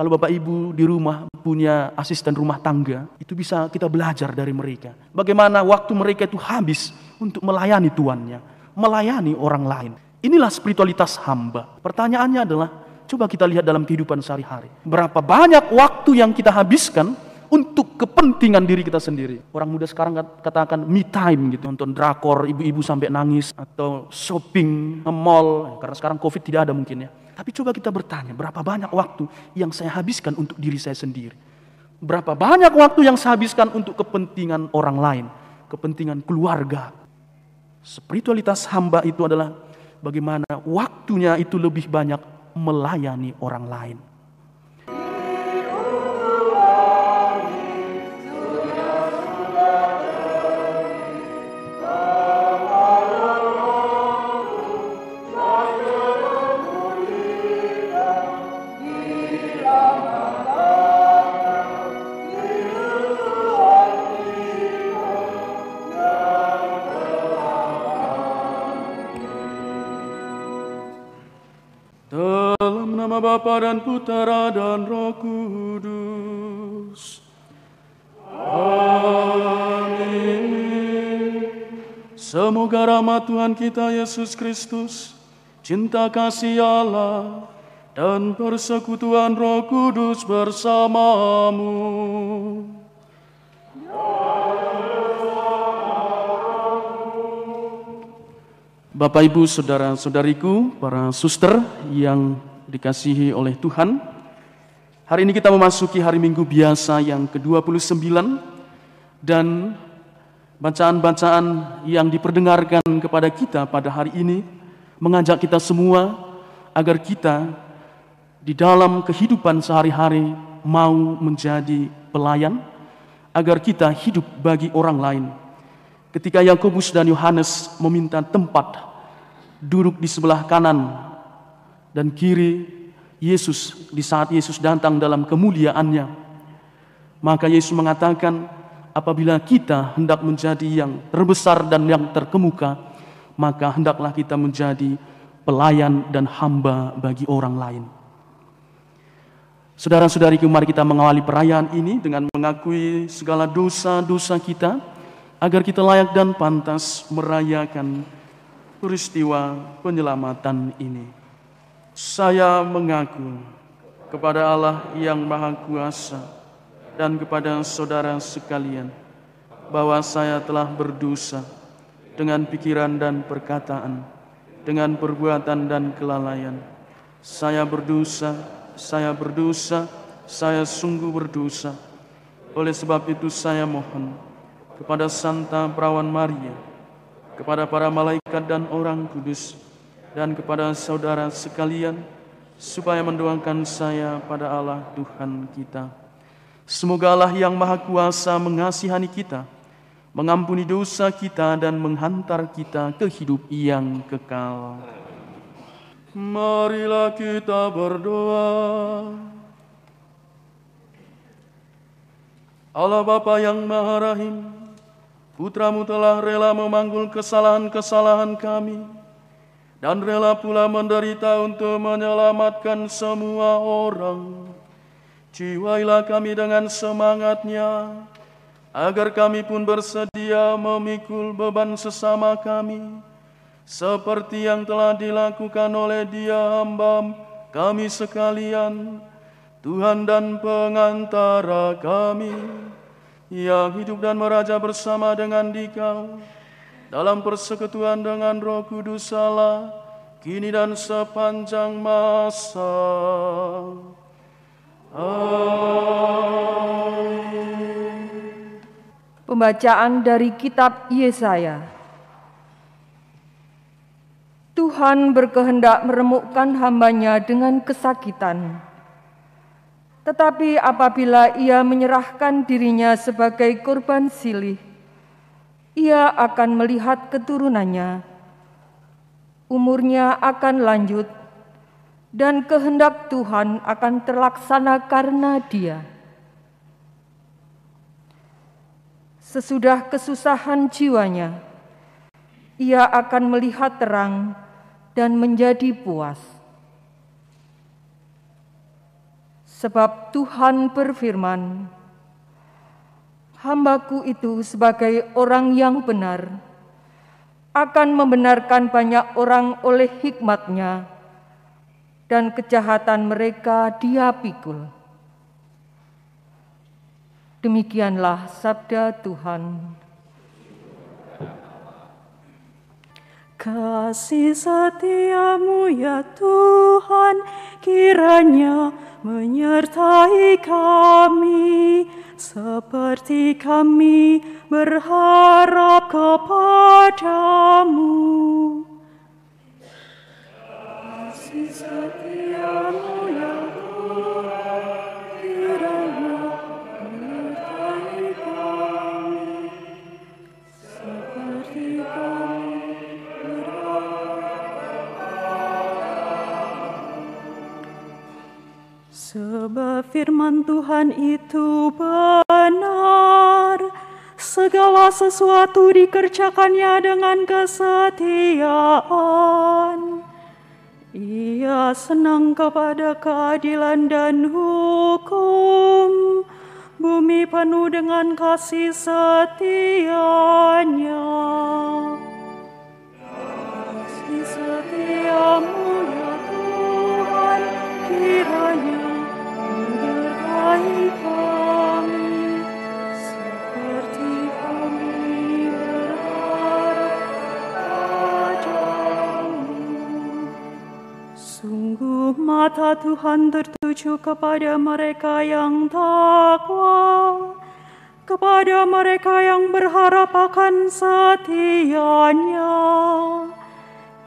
Kalau Bapak Ibu di rumah punya asisten rumah tangga, itu bisa kita belajar dari mereka. Bagaimana waktu mereka itu habis untuk melayani tuannya, melayani orang lain. Inilah spiritualitas hamba. Pertanyaannya adalah, coba kita lihat dalam kehidupan sehari-hari. Berapa banyak waktu yang kita habiskan untuk kepentingan diri kita sendiri. Orang muda sekarang katakan me time gitu, nonton drakor, ibu-ibu sampai nangis atau shopping, mall karena sekarang Covid tidak ada mungkin ya. Tapi coba kita bertanya, berapa banyak waktu yang saya habiskan untuk diri saya sendiri? Berapa banyak waktu yang saya habiskan untuk kepentingan orang lain, kepentingan keluarga? Spiritualitas hamba itu adalah bagaimana waktunya itu lebih banyak melayani orang lain. dan Putera dan Roh Kudus. Amin. Semoga rahmat Tuhan kita Yesus Kristus, cinta kasih Allah, dan persekutuan Roh Kudus bersamamu. Bapak, Ibu, Saudara-saudariku, para suster yang dikasihi oleh Tuhan. Hari ini kita memasuki hari Minggu biasa yang ke-29 dan bacaan-bacaan yang diperdengarkan kepada kita pada hari ini mengajak kita semua agar kita di dalam kehidupan sehari-hari mau menjadi pelayan agar kita hidup bagi orang lain. Ketika Yakobus dan Yohanes meminta tempat duduk di sebelah kanan dan kiri Yesus di saat Yesus datang dalam kemuliaannya. Maka Yesus mengatakan, apabila kita hendak menjadi yang terbesar dan yang terkemuka, maka hendaklah kita menjadi pelayan dan hamba bagi orang lain. Saudara-saudari, mari kita mengawali perayaan ini dengan mengakui segala dosa-dosa kita, agar kita layak dan pantas merayakan peristiwa penyelamatan ini. Saya mengaku kepada Allah yang Maha Kuasa dan kepada saudara sekalian bahwa saya telah berdosa dengan pikiran dan perkataan, dengan perbuatan dan kelalaian. Saya berdosa, saya berdosa, saya sungguh berdosa. Oleh sebab itu saya mohon kepada Santa Perawan Maria, kepada para malaikat dan orang kudus, dan kepada saudara sekalian, supaya mendoakan saya pada Allah Tuhan kita. Semoga Allah yang Maha Kuasa mengasihani kita, mengampuni dosa kita dan menghantar kita ke hidup yang kekal. Marilah kita berdoa. Allah Bapa yang Maha Rahim, Putramu telah rela memanggul kesalahan-kesalahan kami dan rela pula menderita untuk menyelamatkan semua orang. Jiwailah kami dengan semangatnya, agar kami pun bersedia memikul beban sesama kami, seperti yang telah dilakukan oleh dia hamba kami sekalian, Tuhan dan pengantara kami, yang hidup dan meraja bersama dengan dikau, dalam persekutuan dengan Roh Kudus Allah, kini dan sepanjang masa. Amin. Pembacaan dari kitab Yesaya. Tuhan berkehendak meremukkan hambanya dengan kesakitan. Tetapi apabila ia menyerahkan dirinya sebagai korban silih, ia akan melihat keturunannya. Umurnya akan lanjut, dan kehendak Tuhan akan terlaksana karena dia. Sesudah kesusahan jiwanya, ia akan melihat terang dan menjadi puas. Sebab Tuhan berfirman, hambaku itu sebagai orang yang benar, akan membenarkan banyak orang oleh hikmatnya, dan kejahatan mereka dia pikul. Demikianlah sabda Tuhan. Kasih setiamu ya Tuhan kiranya menyertai kami seperti kami berharap kepadamu. Kasih setiamu firman Tuhan itu benar, segala sesuatu dikerjakannya dengan kesetiaan. Ia senang kepada keadilan dan hukum, bumi penuh dengan kasih setianya. Tuhan tertuju kepada mereka yang takwa, kepada mereka yang berharap akan setianya.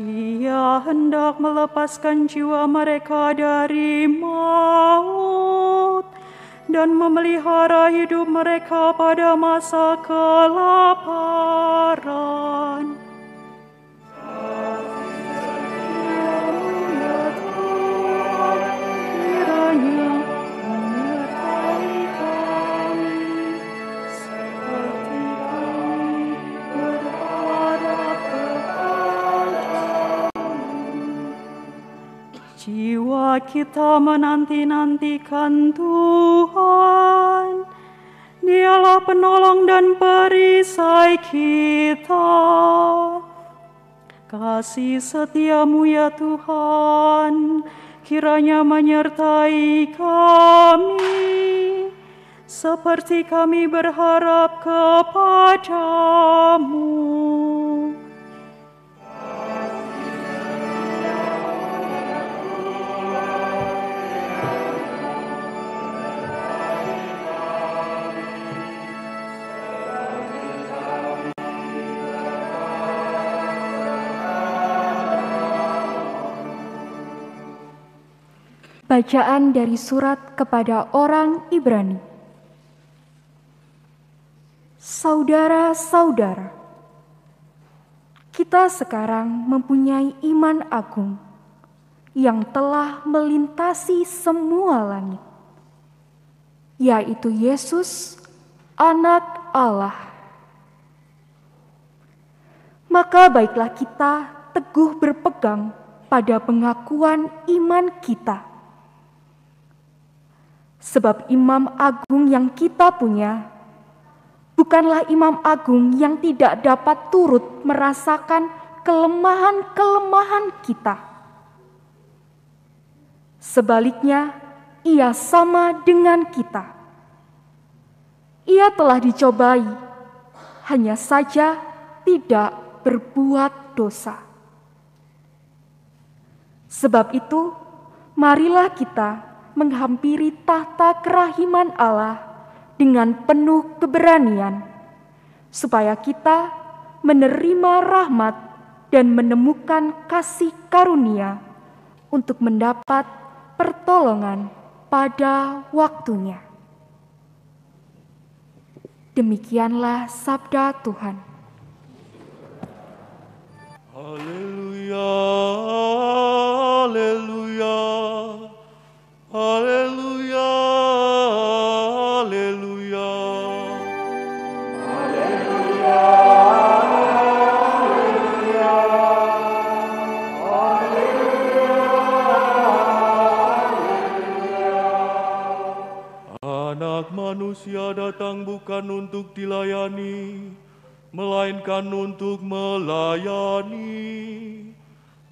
Ia hendak melepaskan jiwa mereka dari maut dan memelihara hidup mereka pada masa kelaparan. kita menanti-nantikan Tuhan. Dialah penolong dan perisai kita. Kasih setiamu ya Tuhan, kiranya menyertai kami. Seperti kami berharap kepadamu. Bacaan dari surat kepada orang Ibrani. Saudara-saudara, kita sekarang mempunyai iman agung yang telah melintasi semua langit, yaitu Yesus, Anak Allah. Maka, baiklah kita teguh berpegang pada pengakuan iman kita Sebab imam agung yang kita punya bukanlah imam agung yang tidak dapat turut merasakan kelemahan-kelemahan kita. Sebaliknya, ia sama dengan kita. Ia telah dicobai, hanya saja tidak berbuat dosa. Sebab itu, marilah kita menghampiri tahta kerahiman Allah dengan penuh keberanian, supaya kita menerima rahmat dan menemukan kasih karunia untuk mendapat pertolongan pada waktunya. Demikianlah sabda Tuhan. datang bukan untuk dilayani, melainkan untuk melayani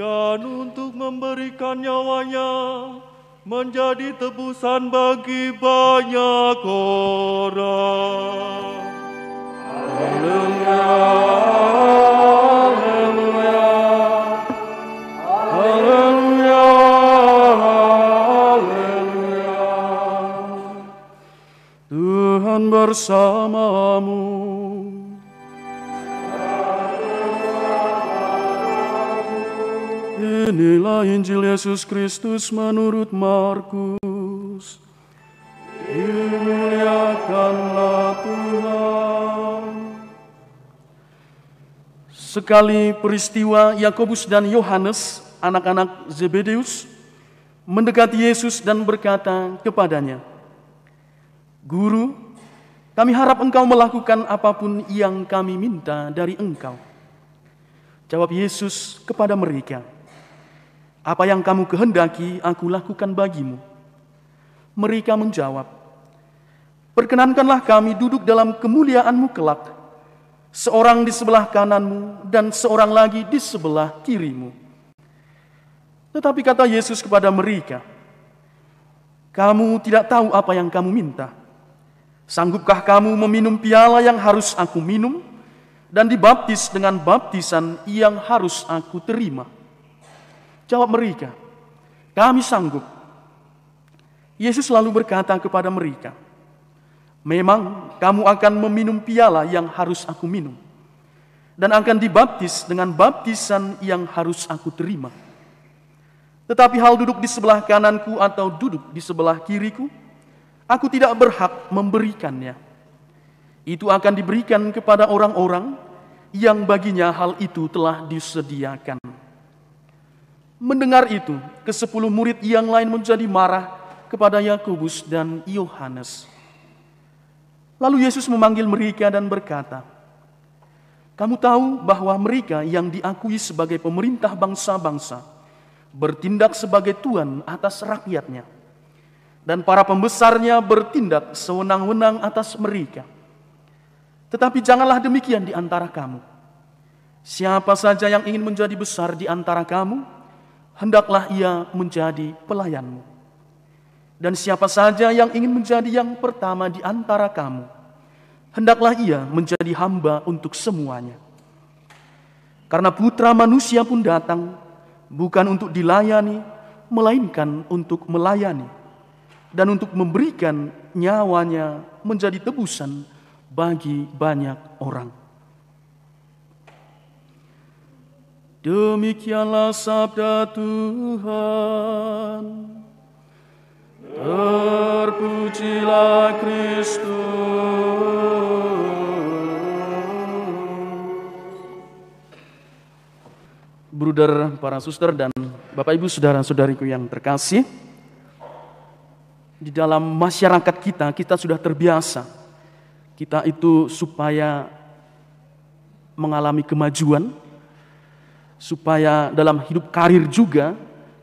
dan untuk memberikan nyawanya menjadi tebusan bagi banyak orang. Haleluya. Haleluya. Haleluya. Tuhan bersamamu. Inilah Injil Yesus Kristus menurut Markus. Dimuliakanlah Tuhan. Sekali peristiwa Yakobus dan Yohanes, anak-anak Zebedeus, mendekati Yesus dan berkata kepadanya, Guru, kami harap engkau melakukan apapun yang kami minta dari engkau. Jawab Yesus kepada mereka, Apa yang kamu kehendaki, aku lakukan bagimu. Mereka menjawab, Perkenankanlah kami duduk dalam kemuliaanmu kelak, seorang di sebelah kananmu dan seorang lagi di sebelah kirimu. Tetapi kata Yesus kepada mereka, kamu tidak tahu apa yang kamu minta. Sanggupkah kamu meminum piala yang harus aku minum dan dibaptis dengan baptisan yang harus aku terima? Jawab mereka, kami sanggup. Yesus lalu berkata kepada mereka, Memang kamu akan meminum piala yang harus aku minum dan akan dibaptis dengan baptisan yang harus aku terima. Tetapi hal duduk di sebelah kananku atau duduk di sebelah kiriku Aku tidak berhak memberikannya. Itu akan diberikan kepada orang-orang yang baginya hal itu telah disediakan. Mendengar itu, kesepuluh murid yang lain menjadi marah kepada Yakobus dan Yohanes. Lalu Yesus memanggil mereka dan berkata, "Kamu tahu bahwa mereka yang diakui sebagai pemerintah bangsa-bangsa bertindak sebagai tuan atas rakyatnya." dan para pembesarnya bertindak sewenang-wenang atas mereka. Tetapi janganlah demikian di antara kamu. Siapa saja yang ingin menjadi besar di antara kamu, hendaklah ia menjadi pelayanmu. Dan siapa saja yang ingin menjadi yang pertama di antara kamu, hendaklah ia menjadi hamba untuk semuanya. Karena putra manusia pun datang, bukan untuk dilayani, melainkan untuk melayani dan untuk memberikan nyawanya menjadi tebusan bagi banyak orang. Demikianlah sabda Tuhan. Terpujilah Kristus. Bruder, para suster dan Bapak Ibu saudara-saudariku yang terkasih, di dalam masyarakat kita, kita sudah terbiasa. Kita itu supaya mengalami kemajuan, supaya dalam hidup karir juga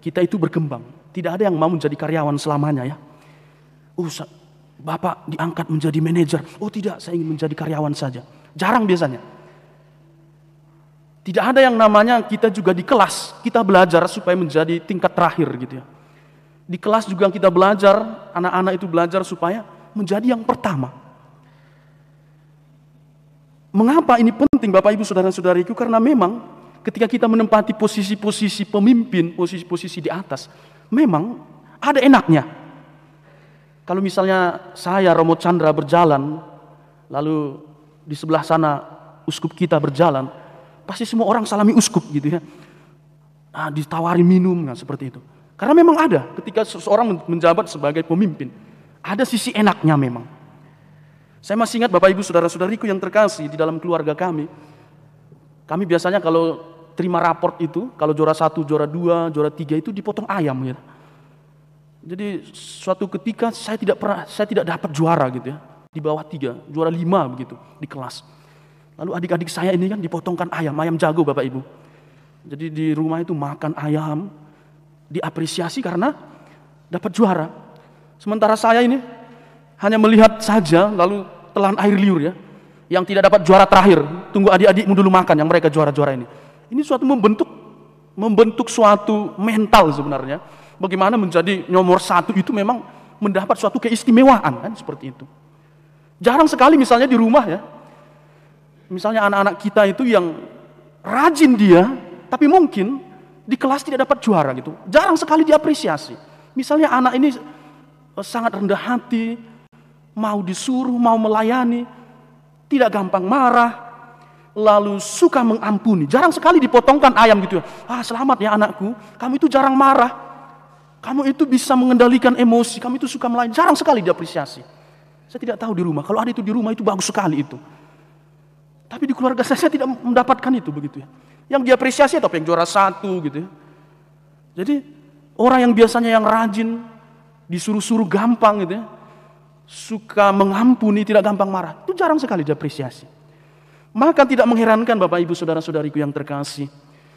kita itu berkembang. Tidak ada yang mau menjadi karyawan selamanya ya. Oh, Bapak diangkat menjadi manajer. Oh tidak, saya ingin menjadi karyawan saja. Jarang biasanya. Tidak ada yang namanya kita juga di kelas, kita belajar supaya menjadi tingkat terakhir gitu ya. Di kelas juga kita belajar, anak-anak itu belajar supaya menjadi yang pertama. Mengapa ini penting Bapak Ibu Saudara-saudariku? Karena memang ketika kita menempati posisi-posisi pemimpin, posisi-posisi di atas, memang ada enaknya. Kalau misalnya saya Romo Chandra berjalan, lalu di sebelah sana uskup kita berjalan, pasti semua orang salami uskup gitu ya. Nah, ditawari minum, nah, seperti itu. Karena memang ada ketika seseorang menjabat sebagai pemimpin. Ada sisi enaknya memang. Saya masih ingat Bapak Ibu Saudara-saudariku yang terkasih di dalam keluarga kami. Kami biasanya kalau terima raport itu, kalau juara satu, juara dua, juara tiga itu dipotong ayam Ya. Jadi suatu ketika saya tidak pernah, saya tidak dapat juara gitu ya di bawah tiga, juara lima begitu di kelas. Lalu adik-adik saya ini kan dipotongkan ayam, ayam jago bapak ibu. Jadi di rumah itu makan ayam, diapresiasi karena dapat juara. Sementara saya ini hanya melihat saja lalu telan air liur ya. Yang tidak dapat juara terakhir, tunggu adik-adikmu dulu makan yang mereka juara-juara ini. Ini suatu membentuk membentuk suatu mental sebenarnya. Bagaimana menjadi nomor satu itu memang mendapat suatu keistimewaan kan seperti itu. Jarang sekali misalnya di rumah ya. Misalnya anak-anak kita itu yang rajin dia, tapi mungkin di kelas tidak dapat juara gitu. Jarang sekali diapresiasi. Misalnya anak ini eh, sangat rendah hati, mau disuruh, mau melayani, tidak gampang marah, lalu suka mengampuni. Jarang sekali dipotongkan ayam gitu ya. Ah selamat ya anakku, kamu itu jarang marah. Kamu itu bisa mengendalikan emosi, kamu itu suka melayani. Jarang sekali diapresiasi. Saya tidak tahu di rumah, kalau ada itu di rumah itu bagus sekali itu. Tapi di keluarga saya, saya tidak mendapatkan itu begitu ya. Yang diapresiasi atau yang juara satu gitu. Ya. Jadi orang yang biasanya yang rajin, disuruh-suruh gampang gitu ya, suka mengampuni, tidak gampang marah. Itu jarang sekali diapresiasi. Maka tidak mengherankan Bapak Ibu Saudara-saudariku yang terkasih.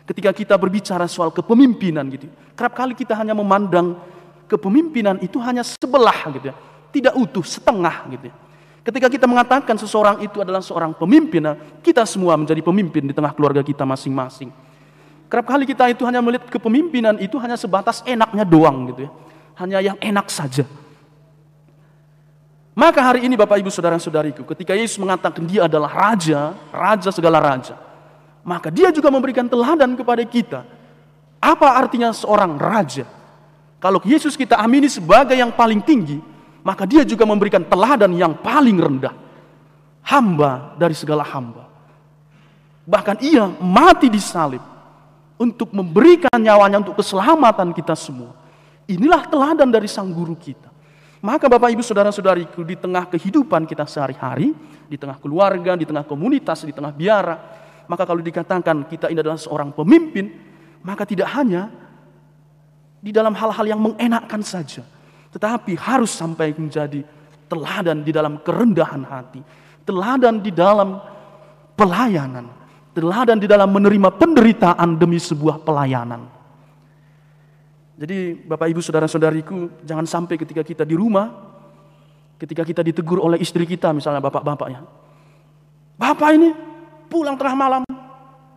Ketika kita berbicara soal kepemimpinan gitu. Ya, kerap kali kita hanya memandang kepemimpinan itu hanya sebelah gitu ya. Tidak utuh, setengah gitu ya. Ketika kita mengatakan seseorang itu adalah seorang pemimpin, nah, kita semua menjadi pemimpin di tengah keluarga kita masing-masing. Kerap kali kita itu hanya melihat kepemimpinan itu hanya sebatas enaknya doang gitu ya. Hanya yang enak saja. Maka hari ini Bapak Ibu Saudara-saudariku, ketika Yesus mengatakan dia adalah raja, raja segala raja, maka dia juga memberikan teladan kepada kita. Apa artinya seorang raja? Kalau Yesus kita amini sebagai yang paling tinggi, maka dia juga memberikan teladan yang paling rendah. Hamba dari segala hamba. Bahkan ia mati di salib untuk memberikan nyawanya untuk keselamatan kita semua. Inilah teladan dari sang guru kita. Maka Bapak Ibu Saudara-saudariku di tengah kehidupan kita sehari-hari, di tengah keluarga, di tengah komunitas, di tengah biara, maka kalau dikatakan kita ini adalah seorang pemimpin, maka tidak hanya di dalam hal-hal yang mengenakan saja, tetapi harus sampai menjadi teladan di dalam kerendahan hati, teladan di dalam pelayanan, teladan di dalam menerima penderitaan demi sebuah pelayanan. Jadi Bapak Ibu Saudara-saudariku, jangan sampai ketika kita di rumah, ketika kita ditegur oleh istri kita misalnya bapak-bapaknya. Bapak ini pulang tengah malam.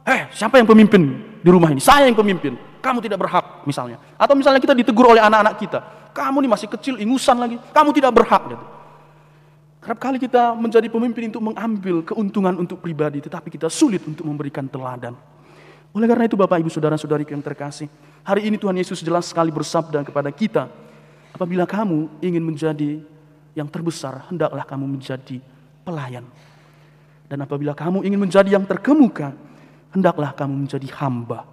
Eh, siapa yang pemimpin di rumah ini? Saya yang pemimpin. Kamu tidak berhak misalnya. Atau misalnya kita ditegur oleh anak-anak kita. Kamu ini masih kecil, ingusan lagi. Kamu tidak berhak. Gitu. Kerap kali kita menjadi pemimpin untuk mengambil keuntungan untuk pribadi, tetapi kita sulit untuk memberikan teladan. Oleh karena itu Bapak Ibu Saudara-saudari yang terkasih, hari ini Tuhan Yesus jelas sekali bersabda kepada kita, apabila kamu ingin menjadi yang terbesar, hendaklah kamu menjadi pelayan. Dan apabila kamu ingin menjadi yang terkemuka, hendaklah kamu menjadi hamba.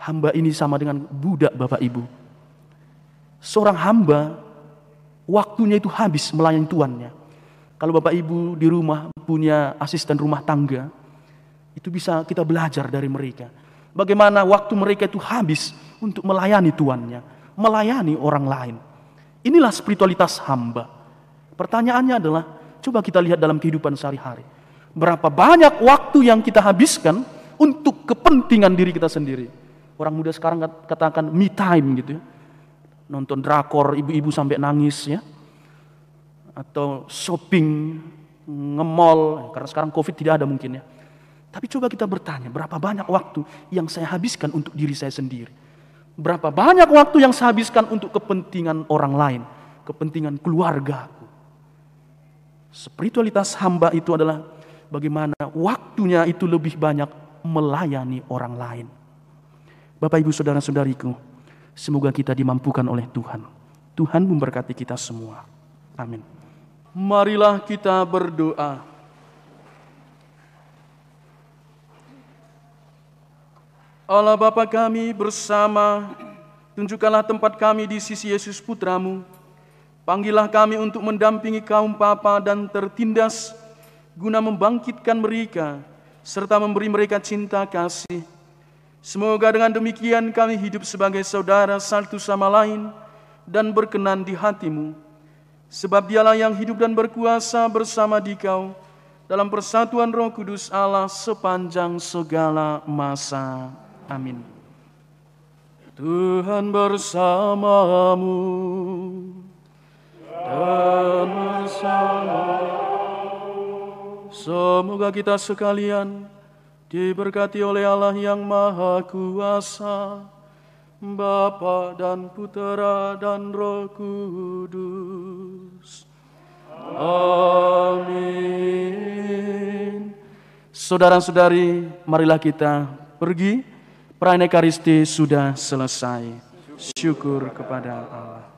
Hamba ini sama dengan budak Bapak Ibu seorang hamba waktunya itu habis melayani tuannya. Kalau Bapak Ibu di rumah punya asisten rumah tangga, itu bisa kita belajar dari mereka. Bagaimana waktu mereka itu habis untuk melayani tuannya, melayani orang lain. Inilah spiritualitas hamba. Pertanyaannya adalah, coba kita lihat dalam kehidupan sehari-hari. Berapa banyak waktu yang kita habiskan untuk kepentingan diri kita sendiri. Orang muda sekarang katakan me time gitu ya nonton drakor, ibu-ibu sampai nangis ya. Atau shopping, ngemol, karena sekarang covid tidak ada mungkin ya. Tapi coba kita bertanya, berapa banyak waktu yang saya habiskan untuk diri saya sendiri? Berapa banyak waktu yang saya habiskan untuk kepentingan orang lain, kepentingan keluarga Spiritualitas hamba itu adalah bagaimana waktunya itu lebih banyak melayani orang lain. Bapak Ibu Saudara-saudariku, Semoga kita dimampukan oleh Tuhan. Tuhan memberkati kita semua. Amin. Marilah kita berdoa. Allah Bapa kami bersama, tunjukkanlah tempat kami di sisi Yesus Putramu. Panggillah kami untuk mendampingi kaum papa dan tertindas, guna membangkitkan mereka, serta memberi mereka cinta kasih Semoga dengan demikian kami hidup sebagai saudara satu sama lain dan berkenan di hatimu. Sebab dialah yang hidup dan berkuasa bersama dikau dalam persatuan roh kudus Allah sepanjang segala masa. Amin. Tuhan bersamamu dan bersama. Semoga kita sekalian diberkati oleh Allah yang Maha Kuasa, Bapa dan Putera dan Roh Kudus. Amin. Saudara-saudari, marilah kita pergi. Perayaan Ekaristi sudah selesai. Syukur kepada Allah.